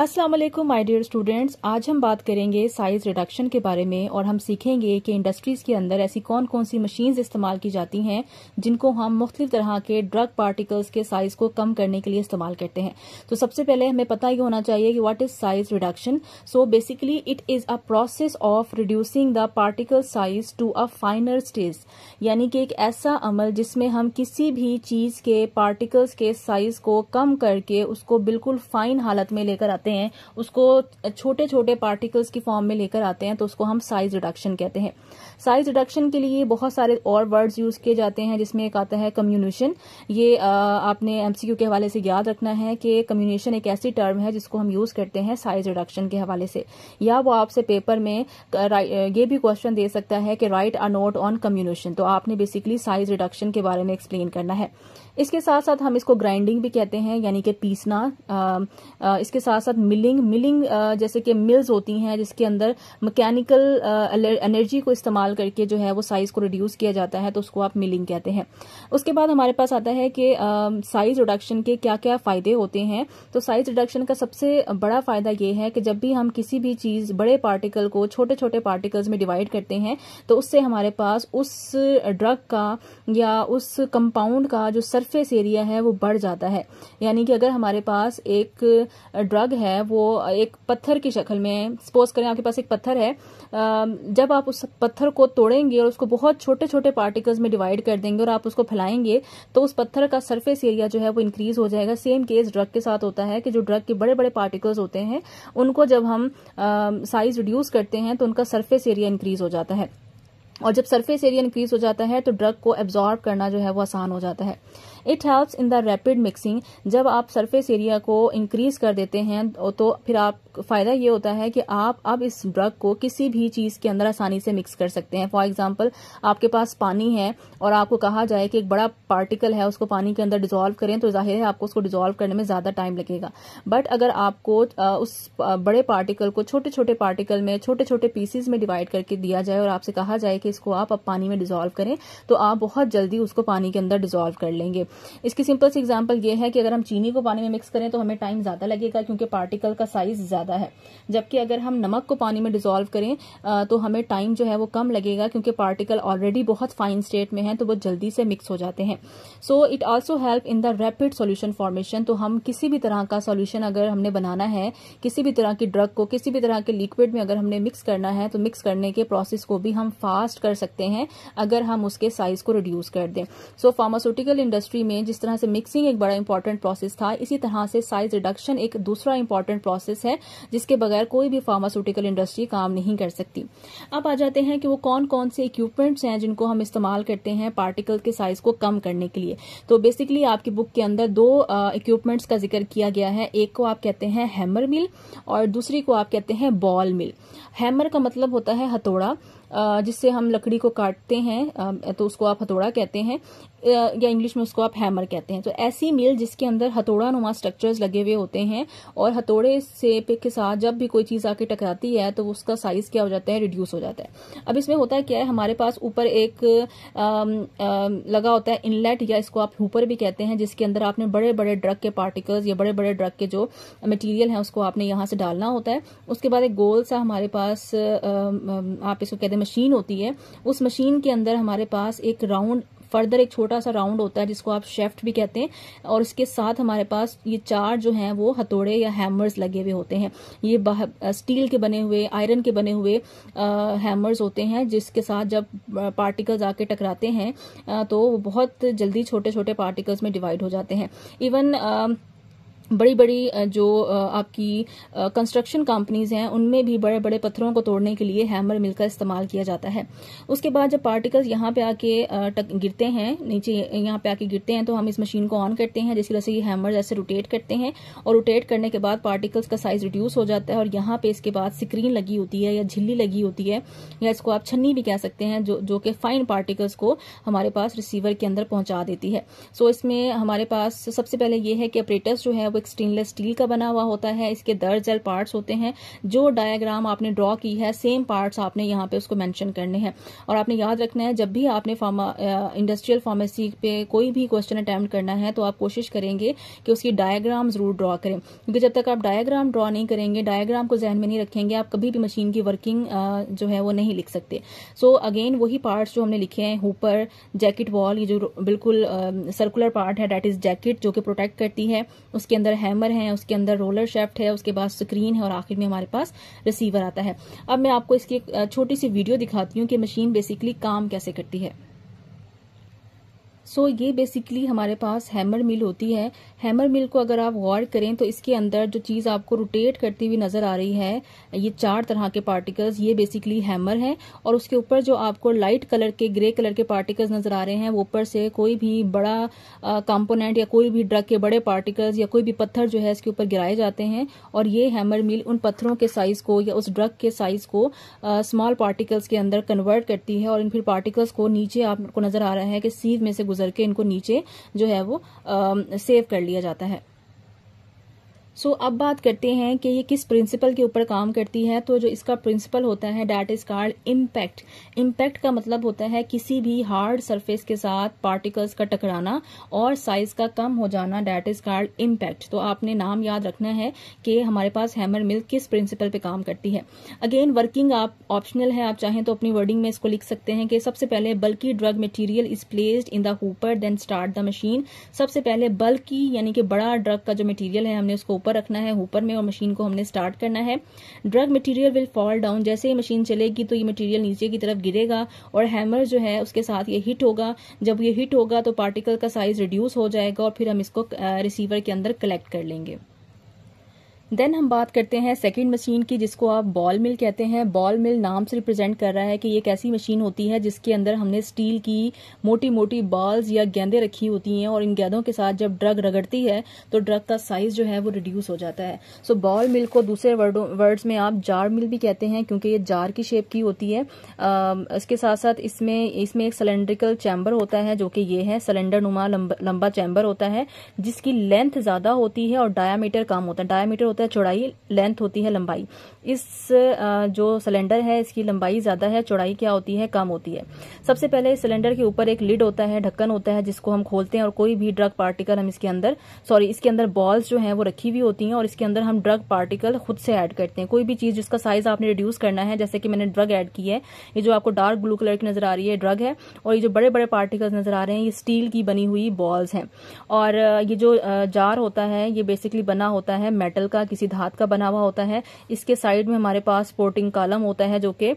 अस्सलाम वालेकुम my dear students आज हम बात करेंगे साइज रिडक्शन के बारे में और हम सीखेंगे कि इंडस्ट्रीज के अंदर ऐसी कौन कौन सी मशीन्स इस्तेमाल की जाती हैं जिनको हम मुख्तलिफ तरह के ड्रग पार्टिकल्स के साइज को कम करने के लिए इस्तेमाल करते हैं तो सबसे पहले हमें पता ही होना चाहिए कि what is size reduction so basically it is a process of reducing the particle size to a finer stage यानी कि एक ऐसा अमल जिसमें हम किसी भी चीज के पार्टिकल्स के साइज को कम करके उसको बिल्कुल फाइन हालत में लेकर आते हैं आते हैं उसको छोटे छोटे पार्टिकल्स की फॉर्म में लेकर आते हैं तो उसको हम साइज रिडक्शन कहते हैं साइज रिडक्शन के लिए बहुत सारे और वर्ड्स यूज किए जाते हैं जिसमें एक आता है कम्युनिशन ये आपने एमसीक्यू के हवाले से याद रखना है कि कम्युनिशन एक ऐसी टर्म है जिसको हम यूज करते हैं साइज रिडक्शन के हवाले से या वो आपसे पेपर में ये भी क्वेश्चन दे सकता है कि write a note on comminution तो आपने बेसिकली साइज रिडक्शन के बारे में एक्सप्लेन करना है इसके साथ साथ हम इसको ग्राइंडिंग भी कहते हैं यानी कि पीसना इसके साथ साथ मिलिंग मिलिंग जैसे कि मिल्स होती हैं जिसके अंदर मैकेनिकल एनर्जी को इस्तेमाल करके जो है वो साइज को रिड्यूस किया जाता है तो उसको आप मिलिंग कहते हैं उसके बाद हमारे पास आता है कि साइज रिडक्शन के क्या क्या फायदे होते हैं तो साइज रिडक्शन का सबसे बड़ा फायदा यह है कि जब भी हम किसी भी चीज बड़े पार्टिकल को छोटे छोटे पार्टिकल्स में डिवाइड करते हैं तो उससे हमारे पास उस ड्रग का या उस कंपाउंड का जो सर्फ सरफेस एरिया है वो बढ़ जाता है यानी कि अगर हमारे पास एक ड्रग है वो एक पत्थर की शक्ल में सपोज करें आपके पास एक पत्थर है जब आप उस पत्थर को तोड़ेंगे और उसको बहुत छोटे छोटे पार्टिकल्स में डिवाइड कर देंगे और आप उसको फैलाएंगे तो उस पत्थर का सरफेस एरिया जो है वो इंक्रीज हो जाएगा सेम केस ड्रग के साथ होता है कि जो ड्रग के बड़े बड़े पार्टिकल्स होते हैं उनको जब हम साइज रिड्यूस करते हैं तो उनका सरफेस एरिया इंक्रीज हो जाता है और जब सरफेस एरिया इंक्रीज हो जाता है तो ड्रग को एब्जॉर्ब करना जो है वो आसान हो जाता है it helps in the rapid mixing जब आप सरफेस एरिया को इंक्रीज कर देते हैं तो फिर आप फायदा ये होता है कि आप अब इस ड्रग को किसी भी चीज के अंदर आसानी से मिक्स कर सकते हैं फॉर एग्जाम्पल आपके पास पानी है और आपको कहा जाए कि एक बड़ा पार्टिकल है उसको पानी के अंदर डिजोल्व करें तो जाहिर है आपको उसको डिजोल्व करने में ज्यादा टाइम लगेगा बट अगर आपको उस बड़े पार्टिकल को छोटे छोटे पार्टिकल में छोटे छोटे पीसीज में डिवाइड करके दिया जाए और आपसे कहा जाए कि इसको आप अब पानी में डिजोल्व करें तो आप बहुत जल्दी उसको पानी के अंदर डिजोल्व कर लेंगे इसकी सिंपल सी एग्जाम्पल ये है कि अगर हम चीनी को पानी में मिक्स करें तो हमें टाइम ज़्यादा लगेगा क्योंकि पार्टिकल का साइज ज़्यादा है जबकि अगर हम नमक को पानी में डिजोल्व करें तो हमें टाइम जो है वो कम लगेगा क्योंकि पार्टिकल ऑलरेडी बहुत फाइन स्टेट में है तो वो जल्दी से मिक्स हो जाते हैं so it also help in the rapid solution formation तो हम किसी भी तरह का सोल्यूशन अगर हमने बनाना है किसी भी तरह की ड्रग को किसी भी तरह के लिक्विड में अगर हमने मिक्स करना है तो मिक्स करने के प्रोसेस को भी हम फास्ट कर सकते हैं अगर हम उसके साइज को रिड्यूस कर दें सो फार्मास्यूटिकल इंडस्ट्री इंडस्ट्री में जिस तरह से मिक्सिंग एक बड़ा इंपॉर्टेंट प्रोसेस था इसी तरह से साइज रिडक्शन एक दूसरा इंपॉर्टेंट प्रोसेस है जिसके बगैर कोई भी फार्मास्यूटिकल इंडस्ट्री काम नहीं कर सकती अब आ जाते हैं कि वो कौन कौन से इक्विपमेंट्स हैं जिनको हम इस्तेमाल करते हैं पार्टिकल के साइज को कम करने के लिए तो बेसिकली आपकी बुक के अंदर दो इक्विपमेंट्स का जिक्र किया गया है एक को आप कहते हैं हैमर मिल और दूसरी को आप कहते हैं बॉल मिल हैमर का मतलब होता है हथौड़ा जिससे हम लकड़ी को काटते हैं तो उसको आप हथौड़ा कहते हैं या इंग्लिश में उसको आप हैमर कहते हैं तो ऐसी मिल जिसके अंदर हथौड़ा नुमा स्ट्रक्चर्स लगे हुए होते हैं और हथौड़े से पे के साथ जब भी कोई चीज़ आके टकराती है तो उसका साइज क्या हो जाता है रिड्यूस हो जाता है अब इसमें होता है क्या है हमारे पास ऊपर एक आ, आ, लगा होता है इनलेट या इसको आप हूपर भी कहते हैं जिसके अंदर आपने बड़े बड़े ड्रग के पार्टिकल्स या बड़े बड़े ड्रग के जो मटीरियल है उसको आपने यहाँ से डालना होता है उसके बाद एक गोल सा हमारे पास आ, आप इसको कहते हैं मशीन होती है उस मशीन के अंदर हमारे पास एक राउंड फर्दर एक छोटा सा राउंड होता है जिसको आप शेफ्ट भी कहते हैं और इसके साथ हमारे पास ये चार जो हैं वो हथौड़े या हैमर्स लगे हुए होते हैं ये स्टील के बने हुए आयरन के बने हुए हैमर्स होते हैं जिसके साथ जब पार्टिकल्स आके टकराते हैं तो बहुत जल्दी छोटे छोटे पार्टिकल्स में डिवाइड हो जाते हैं इवन बड़ी बड़ी जो आपकी कंस्ट्रक्शन कंपनीज हैं उनमें भी बड़े बड़े पत्थरों को तोड़ने के लिए हैमर मिल का इस्तेमाल किया जाता है उसके बाद जब पार्टिकल्स यहाँ पे आके टक गिरते हैं नीचे यहाँ पे आके गिरते हैं तो हम इस मशीन को ऑन करते हैं जिसकी वजह से ये हैमर जैसे रोटेट करते हैं और रोटेट करने के बाद पार्टिकल्स का साइज रिड्यूस हो जाता है और यहाँ पे इसके बाद स्क्रीन लगी होती है या झिल्ली लगी होती है या इसको आप छन्नी भी कह सकते हैं जो जो कि फाइन पार्टिकल्स को हमारे पास रिसीवर के अंदर पहुंचा देती है सो इसमें हमारे पास सबसे पहले ये है कि ऑपरेटर्स जो है वो एक स्टेनलेस स्टील का बना हुआ होता है इसके दर्जल पार्ट्स होते हैं जो डायग्राम आपने ड्रॉ की है सेम पार्ट्स आपने यहाँ पे उसको मेंशन करने हैं और आपने याद रखना है जब भी आपने इंडस्ट्रियल फार्मेसी पे कोई भी क्वेश्चन अटैम्प्ट करना है तो आप कोशिश करेंगे कि उसकी डायग्राम जरूर ड्रॉ करें क्योंकि जब तक आप डायग्राम ड्रॉ नहीं करेंगे डायग्राम को जहन में नहीं रखेंगे आप कभी भी मशीन की वर्किंग जो है वो नहीं लिख सकते सो अगेन वही पार्ट्स जो हमने लिखे हैं ऊपर जैकेट वॉल ये जो बिल्कुल सर्कुलर पार्ट है डेट इज जैकेट जो कि प्रोटेक्ट करती है उसके अंदर अंदर हैमर है उसके अंदर रोलर शेफ्ट है उसके बाद स्क्रीन है और आखिर में हमारे पास रिसीवर आता है अब मैं आपको इसकी छोटी सी वीडियो दिखाती हूँ कि मशीन बेसिकली काम कैसे करती है सो so, ये बेसिकली हमारे पास हैमर मिल होती है हैमर मिल को अगर आप गौर करें तो इसके अंदर जो चीज़ आपको रोटेट करती हुई नज़र आ रही है ये चार तरह के पार्टिकल्स ये बेसिकली हैमर है और उसके ऊपर जो आपको लाइट कलर के ग्रे कलर के पार्टिकल्स नज़र आ रहे हैं वो ऊपर से कोई भी बड़ा कॉम्पोनेंट या कोई भी ड्रग के बड़े पार्टिकल्स या कोई भी पत्थर जो है इसके ऊपर गिराए जाते हैं और ये हैमर मिल उन पत्थरों के साइज़ को या उस ड्रग के साइज़ को स्मॉल पार्टिकल्स के अंदर कन्वर्ट करती है और इन फिर पार्टिकल्स को नीचे आपको नज़र आ रहा है कि सीव में से गुजर गुजर के इनको नीचे जो है वो सेव कर लिया जाता है सो so, अब बात करते हैं कि ये किस प्रिंसिपल के ऊपर काम करती है तो जो इसका प्रिंसिपल होता है that is called impact impact का मतलब होता है किसी भी हार्ड सरफेस के साथ पार्टिकल्स का टकराना और साइज का कम हो जाना डैट इज कार्ड इम्पैक्ट तो आपने नाम याद रखना है कि हमारे पास हैमर मिल किस प्रिंसिपल पे काम करती है अगेन वर्किंग आप ऑप्शनल है आप चाहें तो अपनी वर्डिंग में इसको लिख सकते हैं कि सबसे पहले बल्कि drug material is placed in the hopper then start the machine सबसे पहले बल्कि यानी कि बड़ा ड्रग का जो मटीरियल है हमने उसको ऊपर ऊपर रखना है ऊपर में और मशीन को हमने स्टार्ट करना है drug material will fall down जैसे ही मशीन चलेगी तो ये मटेरियल नीचे की तरफ गिरेगा और हैमर जो है उसके साथ ये हिट होगा जब ये हिट होगा तो पार्टिकल का साइज रिड्यूस हो जाएगा और फिर हम इसको रिसीवर के अंदर कलेक्ट कर लेंगे देन हम बात करते हैं सेकेंड मशीन की जिसको आप बॉल मिल कहते हैं बॉल मिल नाम से रिप्रेजेंट कर रहा है कि ये एक ऐसी मशीन होती है जिसके अंदर हमने स्टील की मोटी मोटी बॉल्स या गेंदे रखी होती हैं और इन गेंदों के साथ जब ड्रग रगड़ती है तो ड्रग का साइज जो है वो रिड्यूस हो जाता है सो so, बॉल मिल को दूसरे वर्ड्स में आप जार मिल भी कहते हैं क्योंकि ये जार की शेप की होती है आ, इसके साथ साथ इसमें इसमें एक सिलेंड्रिकल चैम्बर होता है जो कि ये है सिलेंडर नुमा लंबा चैम्बर होता है जिसकी लेंथ ज़्यादा होती है और डायामीटर कम होता है डायामीटर होता है चौड़ाई लेंथ होती है लंबाई इस जो सिलेंडर है इसकी लंबाई ज़्यादा है चौड़ाई क्या होती है कम होती है सबसे पहले इस सिलेंडर के ऊपर एक लिड होता है ढक्कन होता है जिसको हम खोलते हैं और कोई भी ड्रग पार्टिकल हम इसके अंदर सॉरी इसके अंदर बॉल्स जो है वो रखी हुई होती है और इसके अंदर हम ड्रग पार्टिकल खुद से एड करते हैं कोई भी चीज़ जिसका साइज़ आपने रिड्यूस करना है जैसे कि मैंने ड्रग एड की है ये जो आपको डार्क ब्लू कलर की नज़र आ रही है ड्रग है और ये जो बड़े बड़े पार्टिकल्स नज़र आ रहे हैं ये स्टील की बनी हुई बॉल्स हैं और ये जो जार होता है ये बेसिकली बना होता है मेटल का किसी धात का बना हुआ होता है इसके साइड में हमारे पास स्पोर्टिंग कॉलम होता है जो कि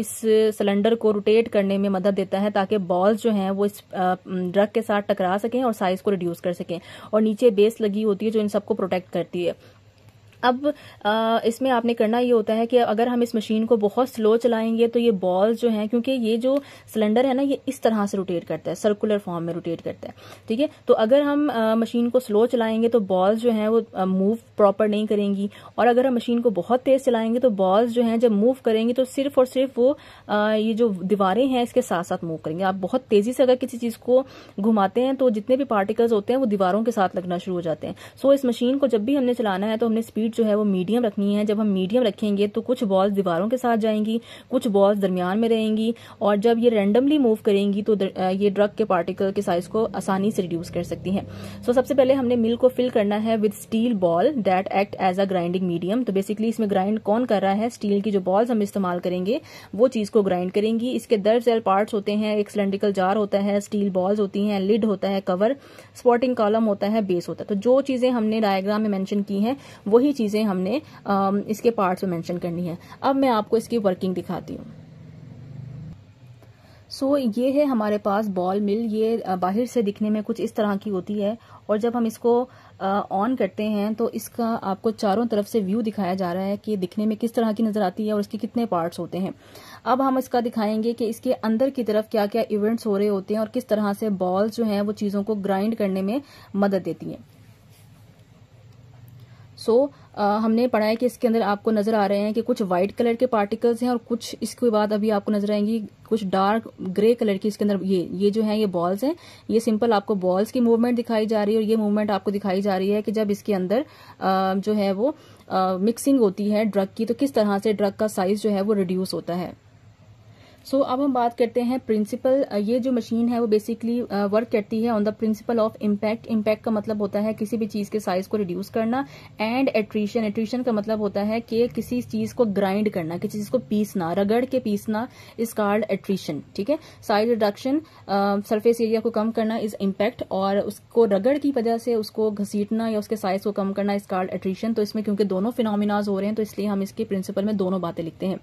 इस सिलेंडर को रोटेट करने में मदद देता है ताकि बॉल्स जो हैं वो इस ड्रग के साथ टकरा सकें और साइज को रिड्यूस कर सकें और नीचे बेस लगी होती है जो इन सबको प्रोटेक्ट करती है अब आ, इसमें आपने करना ये होता है कि अगर हम इस मशीन को बहुत स्लो चलाएंगे तो ये बॉल जो है क्योंकि ये जो सिलेंडर है ना ये इस तरह से रोटेट करता है सर्कुलर फॉर्म में रोटेट करता है ठीक है तो अगर हम आ, मशीन को स्लो चलाएंगे तो बॉल्स जो है वो मूव प्रॉपर नहीं करेंगी और अगर हम मशीन को बहुत तेज चलाएंगे तो बॉल्स जो हैं जब मूव करेंगे तो सिर्फ और सिर्फ वो आ, ये जो दीवारें हैं इसके साथ साथ मूव करेंगे आप बहुत तेजी से अगर किसी चीज को घुमाते हैं तो जितने भी पार्टिकल्स होते हैं वो दीवारों के साथ लगना शुरू हो जाते हैं सो इस मशीन को जब भी हमने चलाना है तो हमने स्पीड स्पीड जो है वो मीडियम रखनी है जब हम मीडियम रखेंगे तो कुछ बॉल्स दीवारों के साथ जाएंगी कुछ बॉल्स दरमियान में रहेंगी और जब ये रेंडमली मूव करेंगी तो ये ड्रग के पार्टिकल के साइज को आसानी से रिड्यूस कर सकती हैं सो so, सबसे पहले हमने मिल को फिल करना है with steel ball that act as a grinding medium तो बेसिकली इसमें ग्राइंड कौन कर रहा है स्टील की जो बॉल्स हम इस्तेमाल करेंगे वो चीज को ग्राइंड करेंगी इसके दर्ज सेल पार्ट होते हैं एक सिलेंड्रिकल जार होता है स्टील बॉल्स होती हैं लिड होता है कवर स्पॉटिंग कॉलम होता है बेस होता है तो जो चीजें हमने डायग्राम में मैंशन की हैं वही चीज़ें हमने इसके पार्ट्स में मेंशन करनी है अब मैं आपको इसकी वर्किंग दिखाती हूँ सो so, ये है हमारे पास बॉल मिल ये बाहर से दिखने में कुछ इस तरह की होती है और जब हम इसको ऑन करते हैं तो इसका आपको चारों तरफ से व्यू दिखाया जा रहा है कि दिखने में किस तरह की नज़र आती है और इसके कितने पार्ट्स होते हैं अब हम इसका दिखाएंगे कि इसके अंदर की तरफ क्या क्या इवेंट्स हो रहे होते हैं और किस तरह से बॉल्स जो हैं वो चीज़ों को ग्राइंड करने में मदद देती हैं सो so, uh, हमने पढ़ा है कि इसके अंदर आपको नजर आ रहे हैं कि कुछ व्हाइट कलर के पार्टिकल्स हैं और कुछ इसके बाद अभी आपको नजर आएंगी कुछ डार्क ग्रे कलर की इसके अंदर ये ये जो है ये बॉल्स हैं ये सिंपल आपको बॉल्स की मूवमेंट दिखाई जा रही है और ये मूवमेंट आपको दिखाई जा रही है कि जब इसके अंदर आ, uh, जो है वो मिक्सिंग uh, होती है ड्रग की तो किस तरह से ड्रग का साइज जो है वो रिड्यूस होता है सो so, अब हम बात करते हैं प्रिंसिपल ये जो मशीन है वो बेसिकली वर्क करती है on the principle of impact impact का मतलब होता है किसी भी चीज के साइज को रिड्यूस करना एंड एट्रीशन एट्रीशन का मतलब होता है कि किसी चीज को ग्राइंड करना किसी चीज को पीसना रगड़ के पीसना इज कार्ड एट्रीशन ठीक है साइज रिडक्शन सरफेस एरिया को कम करना इज इम्पैक्ट और उसको रगड़ की वजह से उसको घसीटना या उसके साइज को कम करना इज कार्ड एट्रीशन तो इसमें क्योंकि दोनों फिनोमिनाज हो रहे हैं तो इसलिए हम इसके प्रिंसिपल में दोनों बातें लिखते हैं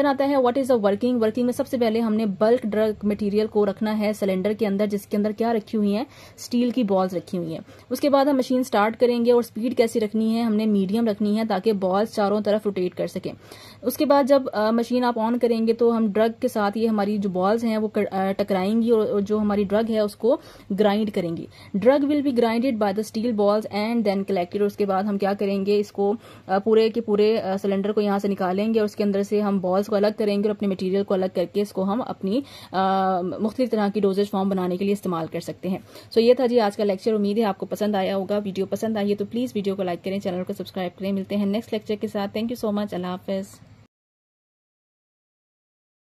देन आता है what is a working working में सबसे पहले हमने बल्क ड्रग मटेरियल को रखना है सिलेंडर के अंदर जिसके अंदर क्या रखी हुई है स्टील की बॉल्स रखी हुई है उसके बाद हम मशीन स्टार्ट करेंगे और स्पीड कैसी रखनी है हमने मीडियम रखनी है ताकि बॉल्स चारों तरफ रोटेट कर सकें उसके बाद जब मशीन आप ऑन करेंगे तो हम ड्रग के साथ ये हमारी जो बॉल्स हैं वो टकराएंगी और जो हमारी ड्रग है उसको ग्राइंड करेंगी drug will be grinded by the steel balls and then collected उसके बाद हम क्या करेंगे इसको पूरे के पूरे सिलेंडर को यहाँ से निकालेंगे और उसके अंदर से हम बॉल्स को अलग करेंगे और अपने मटीरियल को अलग करके इसको हम अपनी मुख्तु तरह की डोजेज फॉर्म बनाने के लिए इस्तेमाल कर सकते हैं सो so, ये था जी आज का लेक्चर उम्मीद है आपको पसंद आया होगा वीडियो पसंद आई है तो प्लीज़ वीडियो को लाइक करें चैनल को सब्सक्राइब करें मिलते हैं नेक्स्ट लेक्चर के साथ थैंक यू सो मच अल्लाह हाफिज़